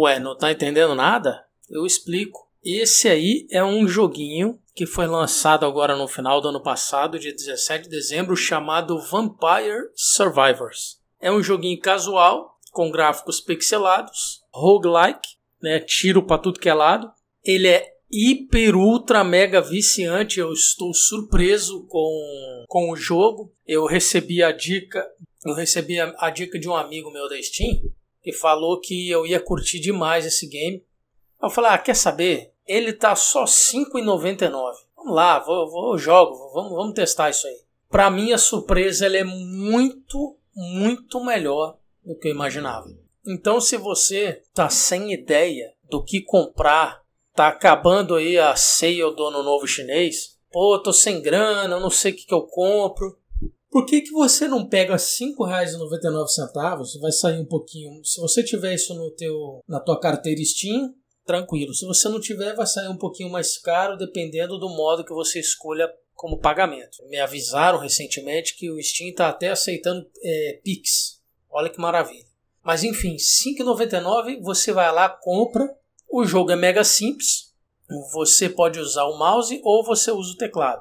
Ué, não tá entendendo nada? Eu explico. Esse aí é um joguinho que foi lançado agora no final do ano passado, dia 17 de dezembro, chamado Vampire Survivors. É um joguinho casual, com gráficos pixelados, roguelike, né, tiro para tudo que é lado. Ele é hiper, ultra, mega viciante. Eu estou surpreso com, com o jogo. Eu recebi a dica, eu recebi a, a dica de um amigo meu da Steam e falou que eu ia curtir demais esse game. Eu falei, ah, quer saber? Ele tá só R$ 5,99. Vamos lá, vou, vou eu jogo, vamos, vamos testar isso aí. Para minha surpresa, ele é muito, muito melhor do que eu imaginava. Então, se você tá sem ideia do que comprar, tá acabando aí a ceia do ano novo chinês, pô, tô sem grana, não sei o que, que eu compro. Por que, que você não pega R$ 5,99? Vai sair um pouquinho. Se você tiver isso no teu, na tua carteira Steam, tranquilo. Se você não tiver, vai sair um pouquinho mais caro, dependendo do modo que você escolha como pagamento. Me avisaram recentemente que o Steam está até aceitando é, Pix. Olha que maravilha. Mas enfim, R$ 5,99 você vai lá, compra. O jogo é mega simples. Você pode usar o mouse ou você usa o teclado.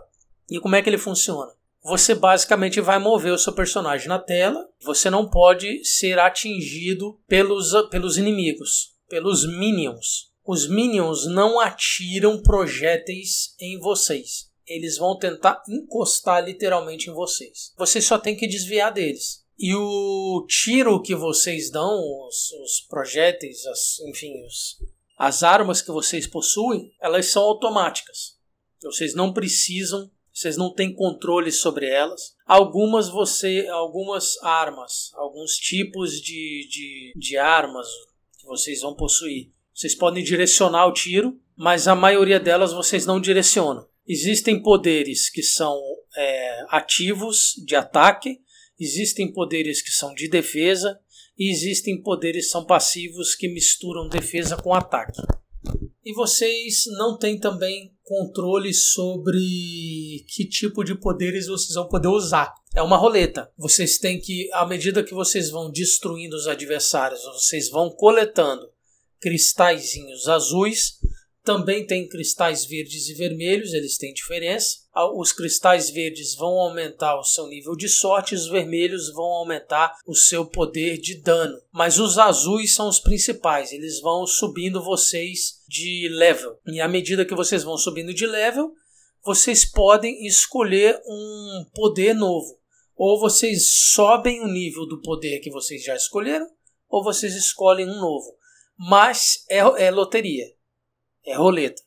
E como é que ele funciona? você basicamente vai mover o seu personagem na tela. Você não pode ser atingido pelos, pelos inimigos, pelos minions. Os minions não atiram projéteis em vocês. Eles vão tentar encostar literalmente em vocês. Você só tem que desviar deles. E o tiro que vocês dão, os, os projéteis, as, enfim, os, as armas que vocês possuem, elas são automáticas. Vocês não precisam vocês não têm controle sobre elas. Algumas você, algumas armas, alguns tipos de, de, de armas que vocês vão possuir, vocês podem direcionar o tiro, mas a maioria delas vocês não direcionam. Existem poderes que são é, ativos de ataque, existem poderes que são de defesa e existem poderes que são passivos que misturam defesa com ataque. E vocês não têm também controle sobre que tipo de poderes vocês vão poder usar. É uma roleta. Vocês têm que, à medida que vocês vão destruindo os adversários, vocês vão coletando cristalzinhos azuis também tem cristais verdes e vermelhos, eles têm diferença. Ah, os cristais verdes vão aumentar o seu nível de sorte, os vermelhos vão aumentar o seu poder de dano. Mas os azuis são os principais, eles vão subindo vocês de level. E à medida que vocês vão subindo de level, vocês podem escolher um poder novo. Ou vocês sobem o nível do poder que vocês já escolheram, ou vocês escolhem um novo. Mas é, é loteria é roleta.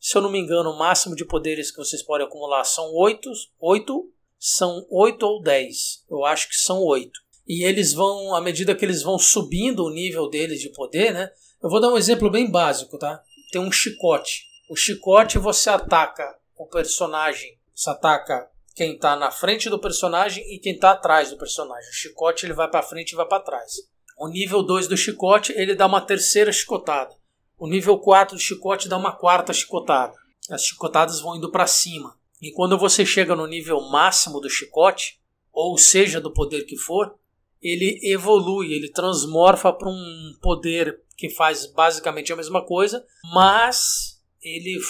Se eu não me engano, o máximo de poderes que vocês podem acumular são 8, 8 são 8 ou 10. Eu acho que são 8. E eles vão, à medida que eles vão subindo o nível deles de poder, né? Eu vou dar um exemplo bem básico, tá? Tem um chicote. O chicote você ataca o personagem, você ataca quem está na frente do personagem e quem está atrás do personagem. O chicote ele vai para frente e vai para trás. O nível 2 do chicote, ele dá uma terceira chicotada. O nível 4 do chicote dá uma quarta chicotada. As chicotadas vão indo para cima. E quando você chega no nível máximo do chicote, ou seja, do poder que for, ele evolui, ele transmorfa para um poder que faz basicamente a mesma coisa, mas ele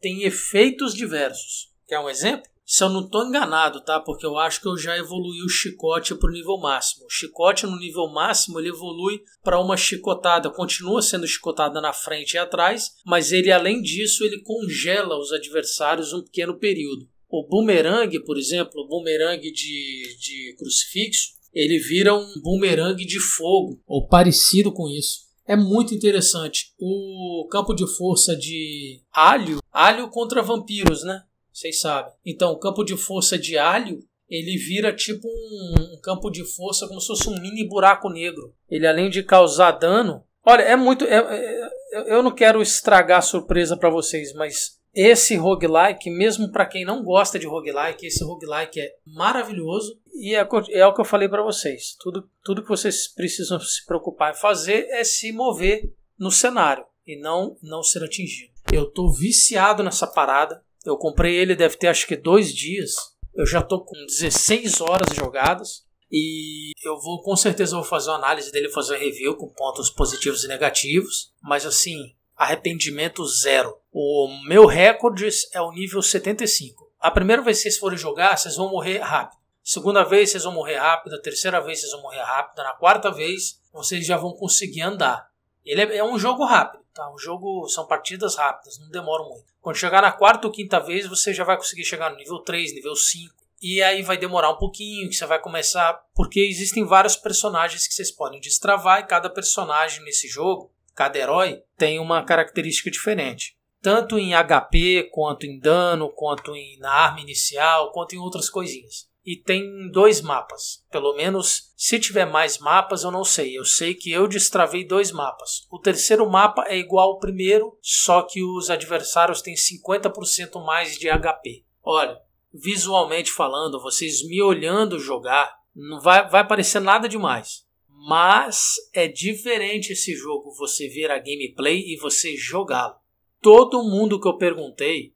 tem efeitos diversos. Quer um exemplo? se eu não tô enganado, tá? Porque eu acho que eu já evoluí o chicote para o nível máximo. O chicote no nível máximo ele evolui para uma chicotada, continua sendo chicotada na frente e atrás, mas ele além disso ele congela os adversários um pequeno período. O boomerang, por exemplo, o boomerang de, de crucifixo, ele vira um boomerang de fogo, ou parecido com isso é muito interessante. O campo de força de alho, alho contra vampiros, né? vocês sabem. Então, o campo de força de alho, ele vira tipo um, um campo de força como se fosse um mini buraco negro. Ele além de causar dano, olha, é muito é, é, é eu não quero estragar a surpresa para vocês, mas esse roguelike, mesmo para quem não gosta de roguelike, esse roguelike é maravilhoso e é, é o que eu falei para vocês. Tudo, tudo que vocês precisam se preocupar em fazer é se mover no cenário e não não ser atingido. Eu tô viciado nessa parada. Eu comprei ele, deve ter acho que dois dias. Eu já tô com 16 horas jogadas. E eu vou com certeza vou fazer uma análise dele, fazer um review com pontos positivos e negativos. Mas assim, arrependimento zero. O meu recorde é o nível 75. A primeira vez que vocês forem jogar, vocês vão morrer rápido. Segunda vez vocês vão morrer rápido, a terceira vez vocês vão morrer rápido, na quarta vez vocês já vão conseguir andar. Ele é, é, um jogo rápido, tá? Um jogo são partidas rápidas, não demora muito. Quando chegar na quarta ou quinta vez, você já vai conseguir chegar no nível 3, nível 5. E aí vai demorar um pouquinho, que você vai começar. Porque existem vários personagens que vocês podem destravar, e cada personagem nesse jogo, cada herói, tem uma característica diferente. Tanto em HP, quanto em dano, quanto em, na arma inicial, quanto em outras coisinhas e tem dois mapas. Pelo menos, se tiver mais mapas, eu não sei. Eu sei que eu destravei dois mapas. O terceiro mapa é igual ao primeiro, só que os adversários têm 50% mais de HP. Olha, visualmente falando, vocês me olhando jogar, não vai, vai parecer nada demais. Mas é diferente esse jogo você ver a gameplay e você jogá-lo. Todo mundo que eu perguntei,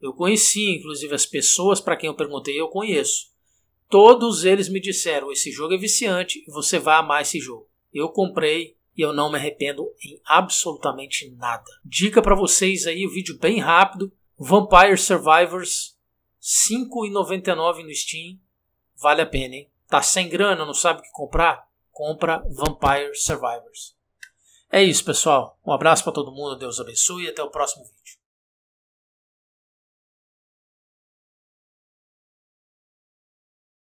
eu conheci, inclusive as pessoas para quem eu perguntei, eu conheço. Todos eles me disseram: esse jogo é viciante e você vai amar esse jogo. Eu comprei e eu não me arrependo em absolutamente nada. Dica para vocês aí, o um vídeo bem rápido: Vampire Survivors, R$ 5,99 no Steam. Vale a pena, hein? Tá sem grana, não sabe o que comprar? Compra Vampire Survivors. É isso, pessoal. Um abraço para todo mundo, Deus abençoe e até o próximo vídeo.